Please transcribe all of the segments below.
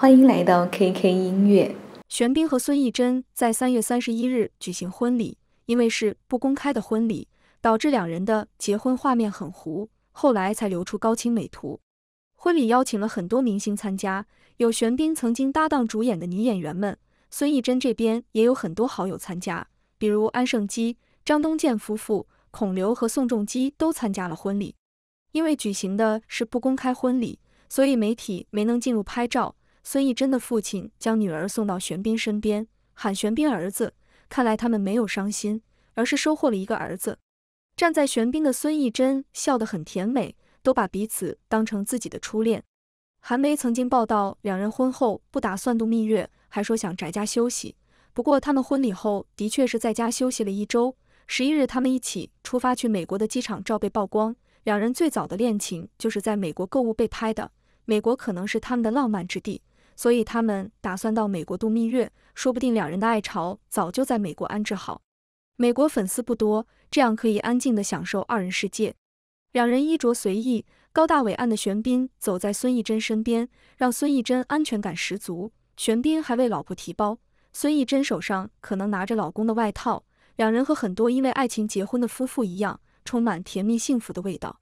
欢迎来到 KK 音乐。玄彬和孙艺珍在三月三十一日举行婚礼，因为是不公开的婚礼，导致两人的结婚画面很糊，后来才流出高清美图。婚礼邀请了很多明星参加，有玄彬曾经搭档主演的女演员们，孙艺珍这边也有很多好友参加，比如安胜基、张东健夫妇、孔刘和宋仲基都参加了婚礼。因为举行的是不公开婚礼，所以媒体没能进入拍照。孙艺珍的父亲将女儿送到玄彬身边，喊玄彬儿子。看来他们没有伤心，而是收获了一个儿子。站在玄彬的孙艺珍笑得很甜美，都把彼此当成自己的初恋。韩梅曾经报道，两人婚后不打算度蜜月，还说想宅家休息。不过他们婚礼后的确是在家休息了一周。十一日，他们一起出发去美国的机场照被曝光。两人最早的恋情就是在美国购物被拍的。美国可能是他们的浪漫之地。所以他们打算到美国度蜜月，说不定两人的爱巢早就在美国安置好。美国粉丝不多，这样可以安静地享受二人世界。两人衣着随意，高大伟岸的玄彬走在孙艺珍身边，让孙艺珍安全感十足。玄彬还为老婆提包，孙艺珍手上可能拿着老公的外套。两人和很多因为爱情结婚的夫妇一样，充满甜蜜幸福的味道。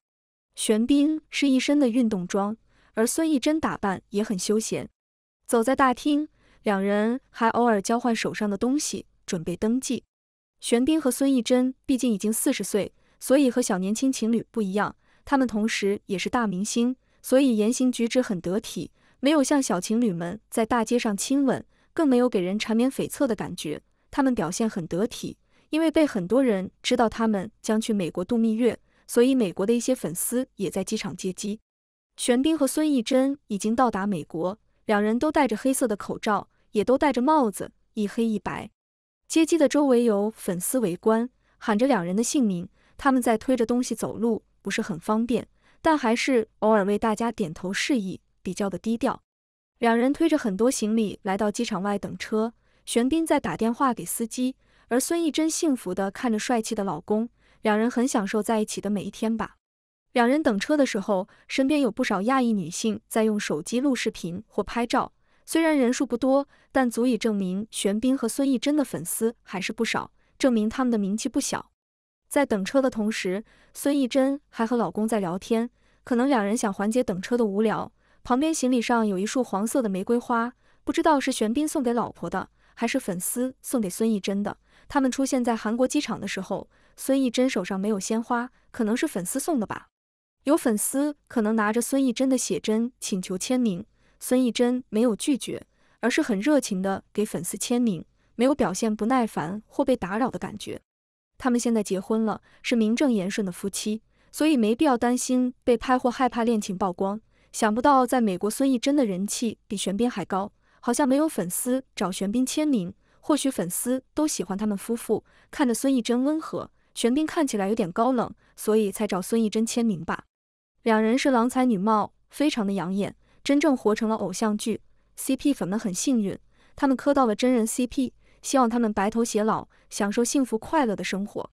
玄彬是一身的运动装，而孙艺珍打扮也很休闲。走在大厅，两人还偶尔交换手上的东西，准备登记。玄彬和孙艺珍毕竟已经四十岁，所以和小年轻情侣不一样。他们同时也是大明星，所以言行举止很得体，没有像小情侣们在大街上亲吻，更没有给人缠绵悱恻的感觉。他们表现很得体，因为被很多人知道他们将去美国度蜜月，所以美国的一些粉丝也在机场接机。玄彬和孙艺珍已经到达美国。两人都戴着黑色的口罩，也都戴着帽子，一黑一白。接机的周围有粉丝围观，喊着两人的姓名。他们在推着东西走路，不是很方便，但还是偶尔为大家点头示意，比较的低调。两人推着很多行李来到机场外等车，玄彬在打电话给司机，而孙艺珍幸福的看着帅气的老公，两人很享受在一起的每一天吧。两人等车的时候，身边有不少亚裔女性在用手机录视频或拍照。虽然人数不多，但足以证明玄彬和孙艺珍的粉丝还是不少，证明他们的名气不小。在等车的同时，孙艺珍还和老公在聊天，可能两人想缓解等车的无聊。旁边行李上有一束黄色的玫瑰花，不知道是玄彬送给老婆的，还是粉丝送给孙艺珍的。他们出现在韩国机场的时候，孙艺珍手上没有鲜花，可能是粉丝送的吧。有粉丝可能拿着孙艺珍的写真请求签名，孙艺珍没有拒绝，而是很热情地给粉丝签名，没有表现不耐烦或被打扰的感觉。他们现在结婚了，是名正言顺的夫妻，所以没必要担心被拍或害怕恋情曝光。想不到在美国孙艺珍的人气比玄彬还高，好像没有粉丝找玄彬签名，或许粉丝都喜欢他们夫妇，看着孙艺珍温和，玄彬看起来有点高冷，所以才找孙艺珍签名吧。两人是郎才女貌，非常的养眼，真正活成了偶像剧。CP 粉们很幸运，他们磕到了真人 CP，希望他们白头偕老，享受幸福快乐的生活。